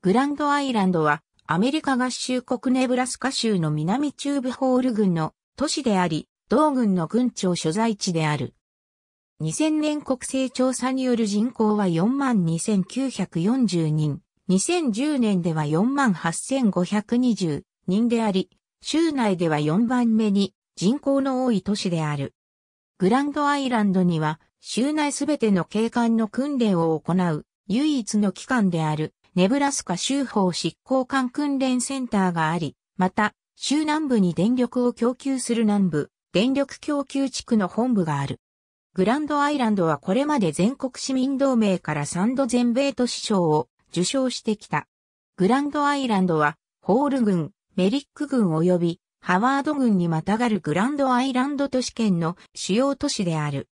グランドアイランドは、アメリカ合衆国ネブラスカ州の南中部ホール郡の都市であり、同郡の郡庁所在地である。2000年国勢調査による人口は42,940人、2010年では48,520人であり、州内では4番目に人口の多い都市である。グランドアイランドには、州内すべての警官の訓練を行う唯一の機関であるネブラスカ州法執行官訓練センターがあり、また、州南部に電力を供給する南部、電力供給地区の本部がある。グランドアイランドはこれまで全国市民同盟から3度全米都市賞を受賞してきた。グランドアイランドは、ホール軍、メリック軍及びハワード軍にまたがるグランドアイランド都市圏の主要都市である。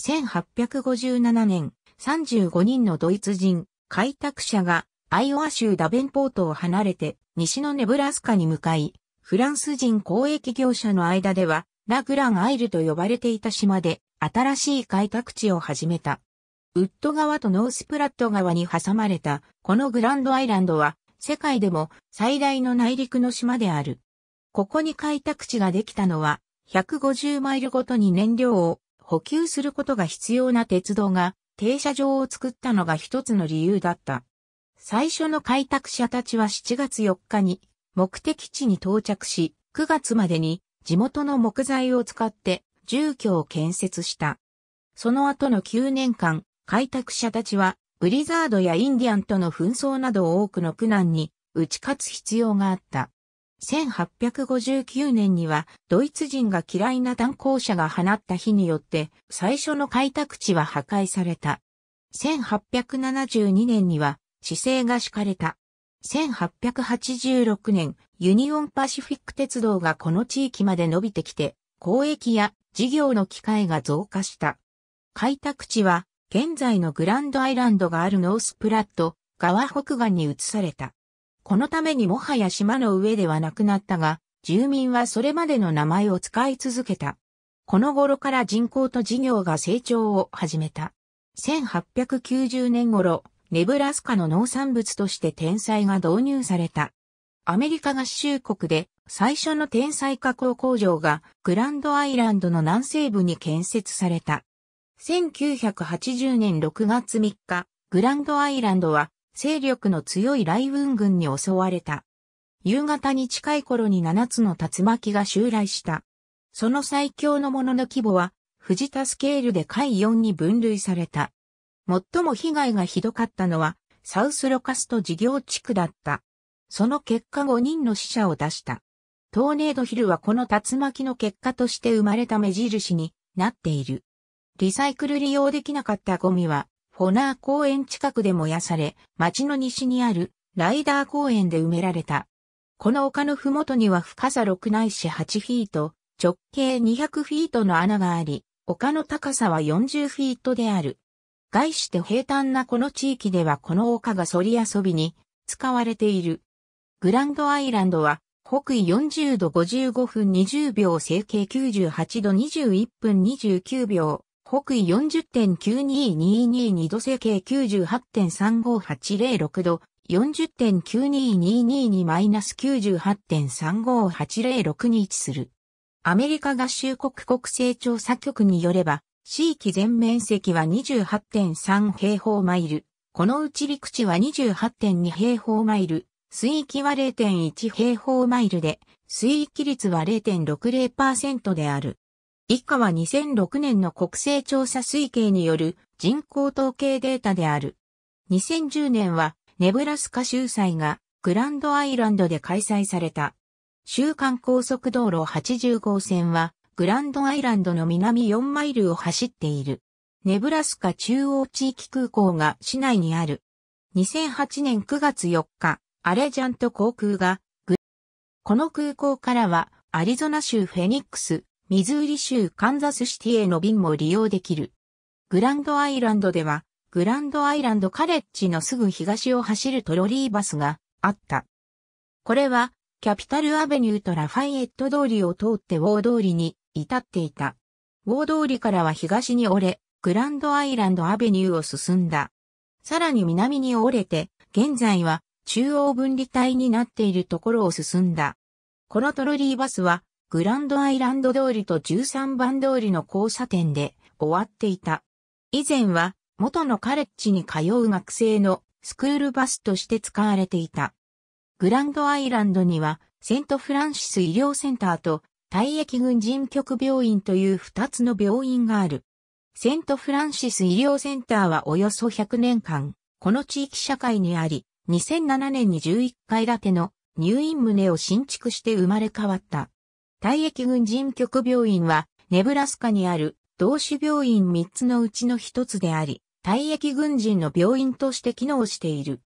1857年、35人のドイツ人、開拓者がアイオワ州ダベンポートを離れて西のネブラスカに向かい、フランス人交易業者の間ではラグランアイルと呼ばれていた島で新しい開拓地を始めた。ウッド川とノースプラット川に挟まれたこのグランドアイランドは世界でも最大の内陸の島である。ここに開拓地ができたのは150マイルごとに燃料を補給することが必要な鉄道が停車場を作ったのが一つの理由だった。最初の開拓者たちは7月4日に目的地に到着し、9月までに地元の木材を使って住居を建設した。その後の9年間、開拓者たちはブリザードやインディアンとの紛争など多くの苦難に打ち勝つ必要があった。1859年にはドイツ人が嫌いな炭鉱者が放った火によって最初の開拓地は破壊された。1872年には姿勢が敷かれた。1886年、ユニオンパシフィック鉄道がこの地域まで伸びてきて、交易や事業の機会が増加した。開拓地は、現在のグランドアイランドがあるノースプラット、川北岸に移された。このためにもはや島の上ではなくなったが、住民はそれまでの名前を使い続けた。この頃から人口と事業が成長を始めた。1890年頃、ネブラスカの農産物として天才が導入された。アメリカ合衆国で最初の天才加工工場がグランドアイランドの南西部に建設された。1980年6月3日、グランドアイランドは勢力の強い雷雲軍に襲われた。夕方に近い頃に7つの竜巻が襲来した。その最強のものの規模は、藤田スケールで海4に分類された。最も被害がひどかったのは、サウスロカスト事業地区だった。その結果5人の死者を出した。トーネードヒルはこの竜巻の結果として生まれた目印になっている。リサイクル利用できなかったゴミは、フォナー公園近くで燃やされ、町の西にあるライダー公園で埋められた。この丘のふもとには深さ6ないし8フィート、直径200フィートの穴があり、丘の高さは40フィートである。外して平坦なこの地域ではこの丘が反り遊びに使われている。グランドアイランドは北緯40度55分20秒整形98度21分29秒、北緯40.92222度整形98.35806度、40.92222-98.35806に位置する。アメリカ合衆国国勢調査局によれば、地域全面積は28.3平方マイル。このうち陸地は28.2平方マイル、水域は0.1平方マイルで、水域率は0.60%である。以下は2006年の国勢調査推計による人口統計データである。2010年はネブラスカ州祭がグランドアイランドで開催された。週間高速道路80号線はグランドアイランドの南4マイルを走っている。ネブラスカ中央地域空港が市内にある。2008年9月4日、アレジャント航空が、この空港からは、アリゾナ州フェニックス、ミズーリ州カンザスシティへの便も利用できる。グランドアイランドでは、グランドアイランドカレッジのすぐ東を走るトロリーバスがあった。これは、キャピタルアベニューとラファイエット通りを通って大通りに至っていた。大通りからは東に折れ、グランドアイランドアベニューを進んだ。さらに南に折れて、現在は中央分離帯になっているところを進んだ。このトロリーバスは、グランドアイランド通りと13番通りの交差点で終わっていた。以前は、元のカレッジに通う学生のスクールバスとして使われていた。グランドアイランドには、セントフランシス医療センターと体役軍人局病院という2つの病院がある。セントフランシス医療センターはおよそ100年間、この地域社会にあり、2007年に11階建ての入院棟を新築して生まれ変わった。体役軍人局病院は、ネブラスカにある同種病院3つのうちの1つであり、退役軍人の病院として機能している。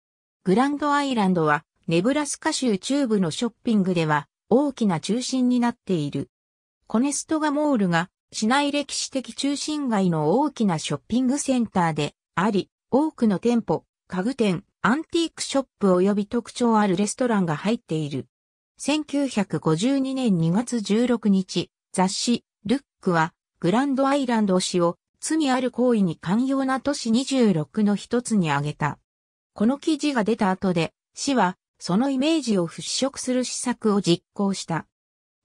グランドアイランドは、ネブラスカ州中部のショッピングでは、大きな中心になっている。コネストガモールが市内歴史的中心街の大きなショッピングセンターであり、多くの店舗、家具店、アンティークショップ及び特徴あるレストランが入っている。1952年2月16日、雑誌、ルックは、グランドアイランド推しを、罪ある行為に寛容な都市26の一つに挙げた。この記事が出た後で、市は、そのイメージを払拭する施策を実行した。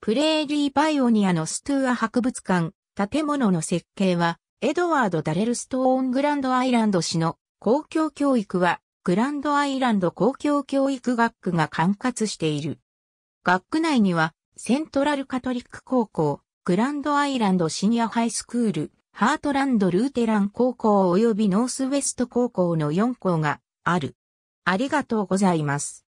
プレーリーパイオニアのストゥア博物館、建物の設計は、エドワード・ダレルストーングランドアイランド市の公共教育は、グランドアイランド公共教育学区が管轄している。学区内には、セントラルカトリック高校、グランドアイランドシニアハイスクール、ハートランドルーテラン高校及びノースウェスト高校の4校がある。ありがとうございます。